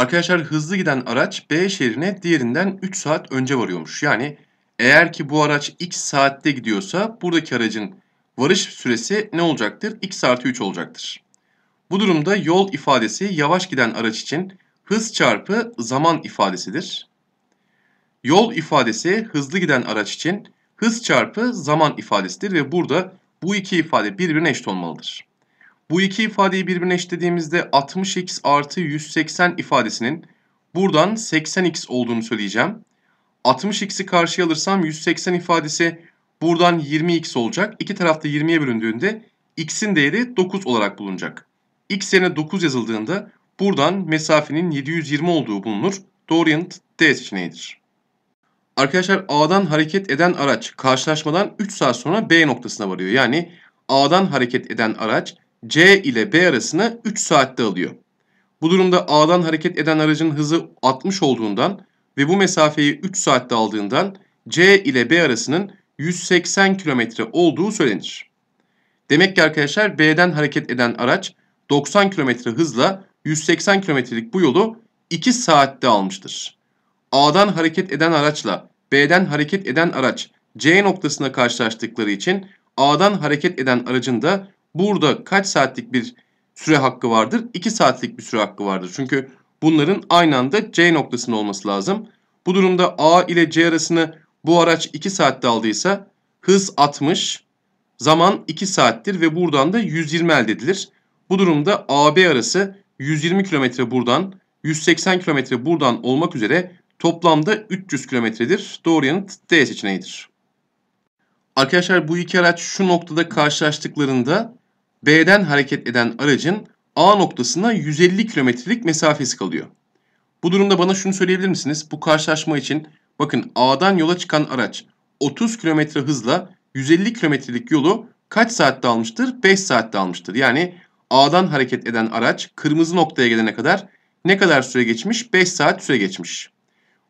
Arkadaşlar hızlı giden araç B şehrine diğerinden 3 saat önce varıyormuş. Yani eğer ki bu araç x saatte gidiyorsa buradaki aracın varış süresi ne olacaktır? x artı 3 olacaktır. Bu durumda yol ifadesi yavaş giden araç için hız çarpı zaman ifadesidir. Yol ifadesi hızlı giden araç için hız çarpı zaman ifadesidir ve burada bu iki ifade birbirine eşit olmalıdır. Bu iki ifadeyi birbirine eşitlediğimizde 60x artı 180 ifadesinin buradan 80x olduğunu söyleyeceğim. 60x'i karşıya alırsam 180 ifadesi buradan 20x olacak. İki tarafta 20'ye bölündüğünde x'in değeri 9 olarak bulunacak. x yerine 9 yazıldığında buradan mesafenin 720 olduğu bulunur. Doğru yanıt D seçeneğidir. Arkadaşlar A'dan hareket eden araç karşılaşmadan 3 saat sonra B noktasına varıyor. Yani A'dan hareket eden araç C ile B arasına 3 saatte alıyor. Bu durumda A'dan hareket eden aracın hızı 60 olduğundan ve bu mesafeyi 3 saatte aldığından C ile B arasının 180 km olduğu söylenir. Demek ki arkadaşlar B'den hareket eden araç 90 km hızla 180 km'lik bu yolu 2 saatte almıştır. A'dan hareket eden araçla B'den hareket eden araç C noktasına karşılaştıkları için A'dan hareket eden aracın da burada kaç saatlik bir süre hakkı vardır? 2 saatlik bir süre hakkı vardır. Çünkü bunların aynı anda C noktasında olması lazım. Bu durumda A ile C arasını bu araç 2 saatte aldıysa hız 60, zaman 2 saattir ve buradan da 120 elde edilir. Bu durumda AB arası 120 km buradan, 180 km buradan olmak üzere toplamda 300 kilometredir. Doğru yanıt D seçeneğidir. Arkadaşlar bu iki araç şu noktada karşılaştıklarında B'den hareket eden aracın A noktasına 150 kilometrelik mesafesi kalıyor. Bu durumda bana şunu söyleyebilir misiniz? Bu karşılaşma için bakın A'dan yola çıkan araç 30 kilometre hızla 150 kilometrelik yolu kaç saatte almıştır? 5 saatte almıştır. Yani A'dan hareket eden araç kırmızı noktaya gelene kadar ne kadar süre geçmiş? 5 saat süre geçmiş.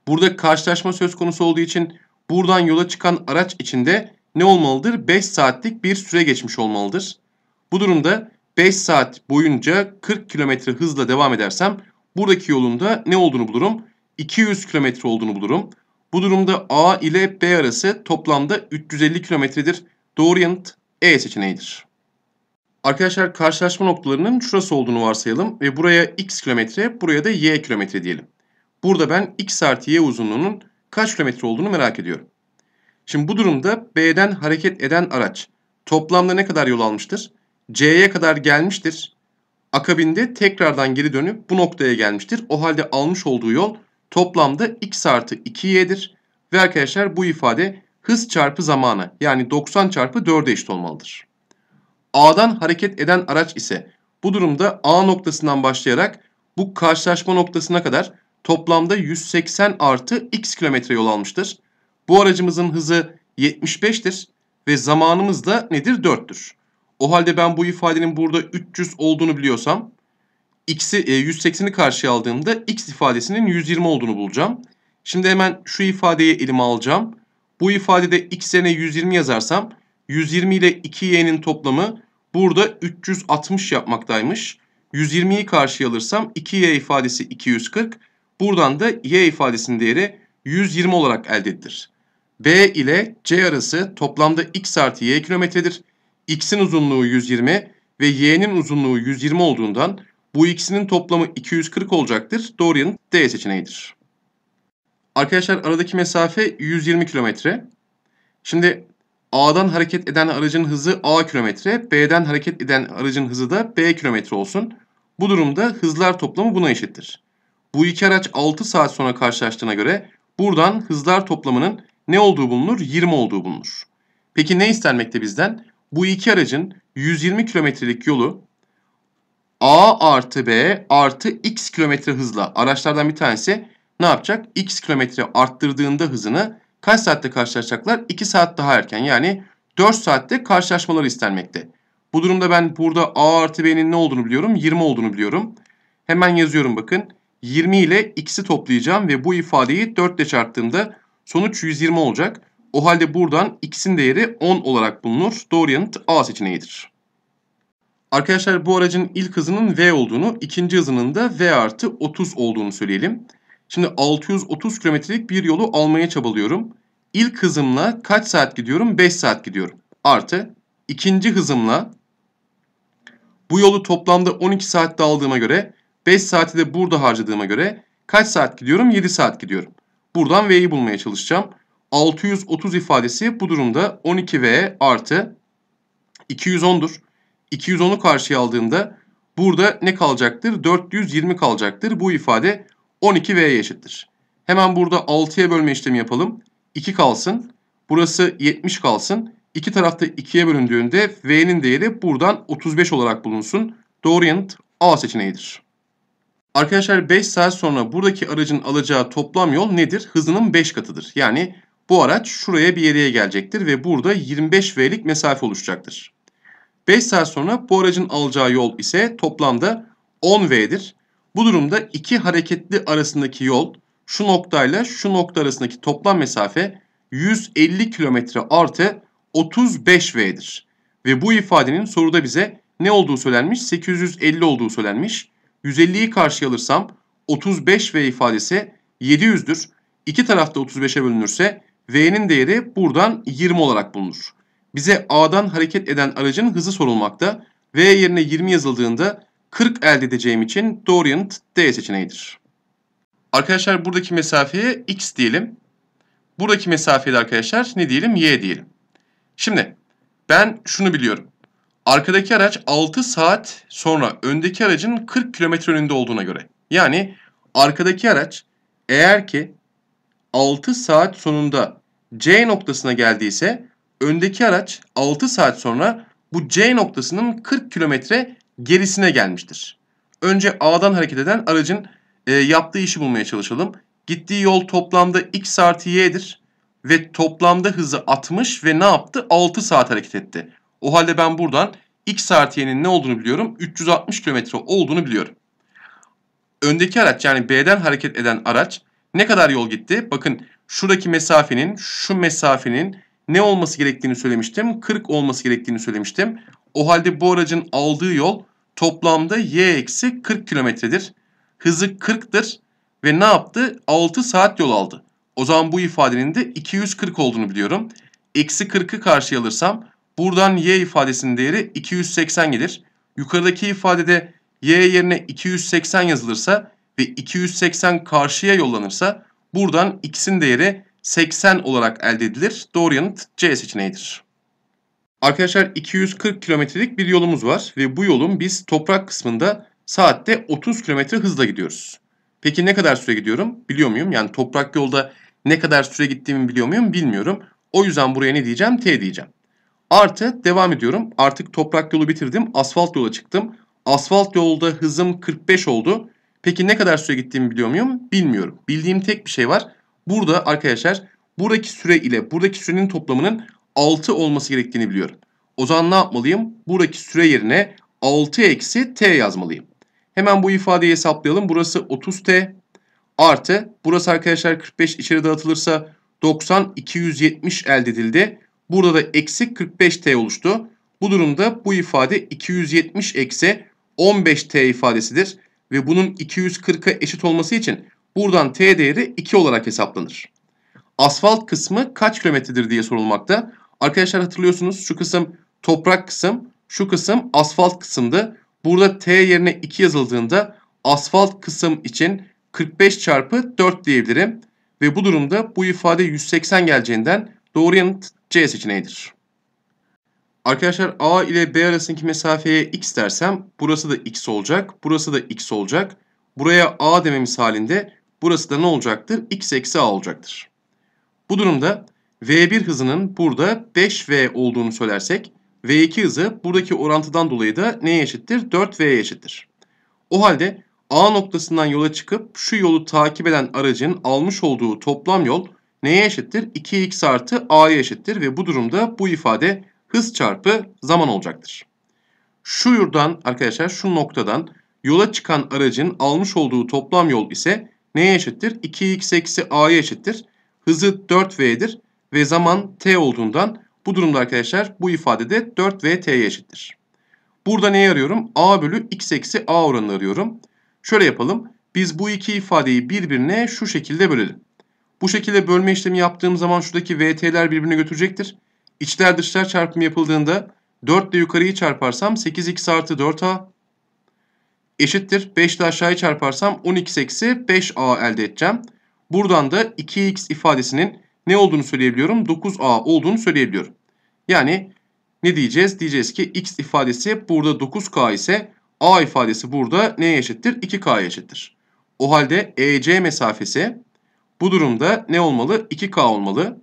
Burada karşılaşma söz konusu olduğu için buradan yola çıkan araç içinde ne olmalıdır? 5 saatlik bir süre geçmiş olmalıdır. Bu durumda 5 saat boyunca 40 km hızla devam edersem buradaki yolunda ne olduğunu bulurum? 200 km olduğunu bulurum. Bu durumda A ile B arası toplamda 350 km'dir. Doğru yanıt E seçeneğidir. Arkadaşlar karşılaşma noktalarının şurası olduğunu varsayalım ve buraya x kilometre, buraya da y kilometre diyelim. Burada ben x artı y uzunluğunun kaç kilometre olduğunu merak ediyorum. Şimdi bu durumda B'den hareket eden araç toplamda ne kadar yol almıştır? C'ye kadar gelmiştir. Akabinde tekrardan geri dönüp bu noktaya gelmiştir. O halde almış olduğu yol toplamda x artı 2y'dir. Ve arkadaşlar bu ifade hız çarpı zamanı yani 90 çarpı 4'e eşit olmalıdır. A'dan hareket eden araç ise bu durumda A noktasından başlayarak bu karşılaşma noktasına kadar toplamda 180 artı x kilometre yol almıştır. Bu aracımızın hızı 75'tir ve zamanımız da nedir? 4'tür. O halde ben bu ifadenin burada 300 olduğunu biliyorsam x'i e, 180'i karşıya aldığımda x ifadesinin 120 olduğunu bulacağım. Şimdi hemen şu ifadeyi elime alacağım. Bu ifadede x yerine 120 yazarsam 120 ile 2y'nin toplamı burada 360 yapmaktaymış. 120'yi karşıya alırsam 2y ifadesi 240. Buradan da y ifadesinin değeri 120 olarak elde edilir. B ile C arası toplamda x artı y kilometredir x'in uzunluğu 120 ve y'nin uzunluğu 120 olduğundan bu ikisinin toplamı 240 olacaktır. Doğru yanıt D seçeneğidir. Arkadaşlar aradaki mesafe 120 kilometre. Şimdi A'dan hareket eden aracın hızı A kilometre, B'den hareket eden aracın hızı da B kilometre olsun. Bu durumda hızlar toplamı buna eşittir. Bu iki araç 6 saat sonra karşılaştığına göre buradan hızlar toplamının ne olduğu bulunur? 20 olduğu bulunur. Peki ne istenmekte bizden? bu iki aracın 120 kilometrelik yolu A artı B artı X kilometre hızla araçlardan bir tanesi ne yapacak? X kilometre arttırdığında hızını kaç saatte karşılaşacaklar? 2 saat daha erken yani 4 saatte karşılaşmaları istenmekte. Bu durumda ben burada A artı B'nin ne olduğunu biliyorum? 20 olduğunu biliyorum. Hemen yazıyorum bakın. 20 ile x'i toplayacağım ve bu ifadeyi 4 ile çarptığımda sonuç 120 olacak. O halde buradan x'in değeri 10 olarak bulunur. Doğru yanıt A seçeneğidir. Arkadaşlar bu aracın ilk hızının V olduğunu, ikinci hızının da V artı 30 olduğunu söyleyelim. Şimdi 630 kilometrelik bir yolu almaya çabalıyorum. İlk hızımla kaç saat gidiyorum? 5 saat gidiyorum. Artı ikinci hızımla bu yolu toplamda 12 saatte aldığıma göre 5 saati de burada harcadığıma göre kaç saat gidiyorum? 7 saat gidiyorum. Buradan V'yi bulmaya çalışacağım. 630 ifadesi bu durumda 12V artı 210'dur. 210'u karşıya aldığımda burada ne kalacaktır? 420 kalacaktır. Bu ifade 12V'ye eşittir. Hemen burada 6'ya bölme işlemi yapalım. 2 kalsın. Burası 70 kalsın. İki tarafta 2'ye bölündüğünde V'nin değeri buradan 35 olarak bulunsun. Doğru yanıt A seçeneğidir. Arkadaşlar 5 saat sonra buradaki aracın alacağı toplam yol nedir? Hızının 5 katıdır. Yani bu araç şuraya bir yere gelecektir ve burada 25 V'lik mesafe oluşacaktır. 5 saat sonra bu aracın alacağı yol ise toplamda 10 V'dir. Bu durumda iki hareketli arasındaki yol şu noktayla şu nokta arasındaki toplam mesafe 150 km artı 35 V'dir. Ve bu ifadenin soruda bize ne olduğu söylenmiş? 850 olduğu söylenmiş. 150'yi karşıya alırsam 35 V ifadesi 700'dür. İki tarafta 35'e bölünürse V'nin değeri buradan 20 olarak bulunur. Bize A'dan hareket eden aracın hızı sorulmakta. V yerine 20 yazıldığında 40 elde edeceğim için doğru yanıt D seçeneğidir. Arkadaşlar buradaki mesafeye X diyelim. Buradaki mesafede arkadaşlar ne diyelim? Y diyelim. Şimdi ben şunu biliyorum. Arkadaki araç 6 saat sonra öndeki aracın 40 kilometre önünde olduğuna göre. Yani arkadaki araç eğer ki 6 saat sonunda C noktasına geldiyse öndeki araç 6 saat sonra bu C noktasının 40 kilometre gerisine gelmiştir. Önce A'dan hareket eden aracın e, yaptığı işi bulmaya çalışalım. Gittiği yol toplamda x artı y'dir ve toplamda hızı 60 ve ne yaptı? 6 saat hareket etti. O halde ben buradan x artı y'nin ne olduğunu biliyorum. 360 kilometre olduğunu biliyorum. Öndeki araç yani B'den hareket eden araç ne kadar yol gitti? Bakın şuradaki mesafenin şu mesafenin ne olması gerektiğini söylemiştim. 40 olması gerektiğini söylemiştim. O halde bu aracın aldığı yol toplamda y eksi 40 kilometredir. Hızı 40'tır ve ne yaptı? 6 saat yol aldı. O zaman bu ifadenin de 240 olduğunu biliyorum. Eksi 40'ı karşıya alırsam buradan y ifadesinin değeri 280 gelir. Yukarıdaki ifadede y yerine 280 yazılırsa ve 280 karşıya yollanırsa Buradan x'in değeri 80 olarak elde edilir. Doğru yanıt C seçeneğidir. Arkadaşlar 240 kilometrelik bir yolumuz var ve bu yolun biz toprak kısmında saatte 30 kilometre hızla gidiyoruz. Peki ne kadar süre gidiyorum biliyor muyum? Yani toprak yolda ne kadar süre gittiğimi biliyor muyum bilmiyorum. O yüzden buraya ne diyeceğim? T diyeceğim. Artı devam ediyorum. Artık toprak yolu bitirdim. Asfalt yola çıktım. Asfalt yolda hızım 45 oldu. Peki ne kadar süre gittiğimi biliyor muyum? Bilmiyorum. Bildiğim tek bir şey var. Burada arkadaşlar buradaki süre ile buradaki sürenin toplamının 6 olması gerektiğini biliyorum. O zaman ne yapmalıyım? Buradaki süre yerine 6 eksi t yazmalıyım. Hemen bu ifadeyi hesaplayalım. Burası 30t artı burası arkadaşlar 45 içeri dağıtılırsa 90 270 elde edildi. Burada da eksi 45t oluştu. Bu durumda bu ifade 270 eksi 15t ifadesidir ve bunun 240'a eşit olması için buradan t değeri 2 olarak hesaplanır. Asfalt kısmı kaç kilometredir diye sorulmakta. Arkadaşlar hatırlıyorsunuz şu kısım toprak kısım, şu kısım asfalt kısımdı. Burada t yerine 2 yazıldığında asfalt kısım için 45 çarpı 4 diyebilirim. Ve bu durumda bu ifade 180 geleceğinden doğru yanıt C seçeneğidir. Arkadaşlar A ile B arasındaki mesafeye x dersem burası da x olacak. Burası da x olacak. Buraya A dememiz halinde burası da ne olacaktır? x eksi A olacaktır. Bu durumda V1 hızının burada 5V olduğunu söylersek V2 hızı buradaki orantıdan dolayı da neye eşittir? 4V'ye eşittir. O halde A noktasından yola çıkıp şu yolu takip eden aracın almış olduğu toplam yol neye eşittir? 2x artı A'ya eşittir ve bu durumda bu ifade hız çarpı zaman olacaktır. Şu yurdan arkadaşlar şu noktadan yola çıkan aracın almış olduğu toplam yol ise neye eşittir? 2x eksi a'ya eşittir. Hızı 4v'dir ve zaman t olduğundan bu durumda arkadaşlar bu ifadede 4vt'ye eşittir. Burada neyi arıyorum? a bölü x eksi a oranını arıyorum. Şöyle yapalım. Biz bu iki ifadeyi birbirine şu şekilde bölelim. Bu şekilde bölme işlemi yaptığım zaman şuradaki vt'ler birbirine götürecektir. İçler dışlar çarpımı yapıldığında 4 ile yukarıyı çarparsam 8x artı 4a eşittir. 5 ile aşağıyı çarparsam 10x eksi 5a elde edeceğim. Buradan da 2x ifadesinin ne olduğunu söyleyebiliyorum? 9a olduğunu söyleyebiliyorum. Yani ne diyeceğiz? Diyeceğiz ki x ifadesi burada 9k ise a ifadesi burada neye eşittir? 2k'ya eşittir. O halde EC mesafesi bu durumda ne olmalı? 2k olmalı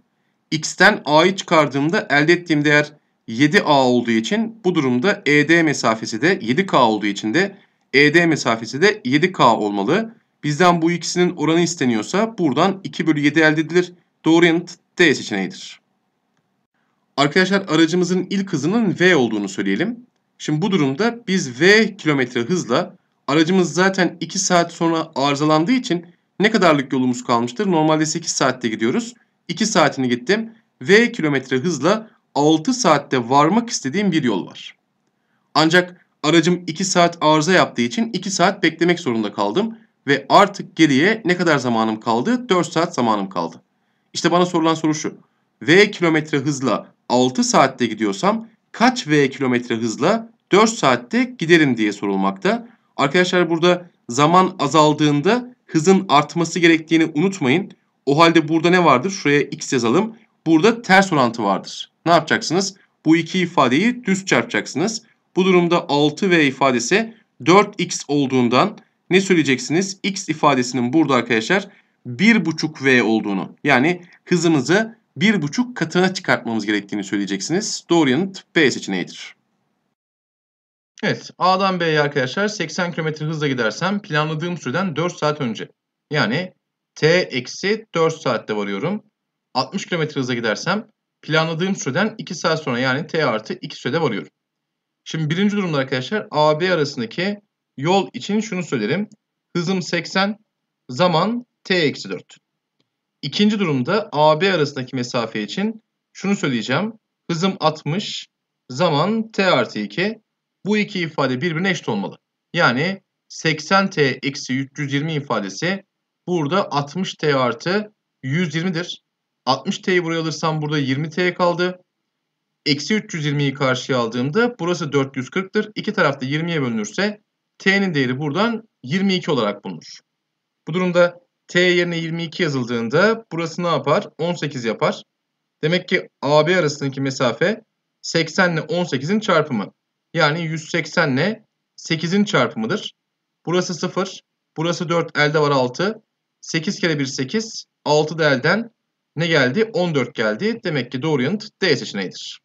x'ten a'yı çıkardığımda elde ettiğim değer 7a olduğu için bu durumda ED mesafesi de 7k olduğu için de ED mesafesi de 7k olmalı. Bizden bu ikisinin oranı isteniyorsa buradan 2 bölü 7 elde edilir. Doğru yanıt D seçeneğidir. Arkadaşlar aracımızın ilk hızının V olduğunu söyleyelim. Şimdi bu durumda biz V kilometre hızla aracımız zaten 2 saat sonra arızalandığı için ne kadarlık yolumuz kalmıştır? Normalde 8 saatte gidiyoruz. 2 saatini gittim. V kilometre hızla 6 saatte varmak istediğim bir yol var. Ancak aracım 2 saat arıza yaptığı için 2 saat beklemek zorunda kaldım ve artık geriye ne kadar zamanım kaldı? 4 saat zamanım kaldı. İşte bana sorulan soru şu. V kilometre hızla 6 saatte gidiyorsam kaç V kilometre hızla 4 saatte giderim diye sorulmakta. Arkadaşlar burada zaman azaldığında hızın artması gerektiğini unutmayın. O halde burada ne vardır? Şuraya x yazalım. Burada ters orantı vardır. Ne yapacaksınız? Bu iki ifadeyi düz çarpacaksınız. Bu durumda 6v ifadesi 4x olduğundan ne söyleyeceksiniz? X ifadesinin burada arkadaşlar 1.5v olduğunu yani hızımızı 1.5 katına çıkartmamız gerektiğini söyleyeceksiniz. Doğru yanıt B seçeneğidir. Evet A'dan B'ye arkadaşlar 80 km hızla gidersem planladığım süreden 4 saat önce yani T eksi 4 saatte varıyorum. 60 km hıza gidersem planladığım süreden 2 saat sonra yani T artı 2 sürede varıyorum. Şimdi birinci durumda arkadaşlar AB arasındaki yol için şunu söylerim. Hızım 80, zaman T eksi 4. İkinci durumda AB arasındaki mesafe için şunu söyleyeceğim. Hızım 60, zaman T artı 2. Bu iki ifade birbirine eşit olmalı. Yani 80T eksi 320 ifadesi Burada 60 T artı 120'dir. 60 T'yi buraya alırsam burada 20 T kaldı. Eksi 320'yi karşıya aldığımda burası 440'tır. İki tarafta 20'ye bölünürse T'nin değeri buradan 22 olarak bulunur. Bu durumda T yerine 22 yazıldığında burası ne yapar? 18 yapar. Demek ki AB arasındaki mesafe 80 ile 18'in çarpımı. Yani 180 ile 8'in çarpımıdır. Burası 0, burası 4, elde var 6. 8 kere 1 8. 6 da elden ne geldi? 14 geldi. Demek ki doğru yanıt D seçeneğidir.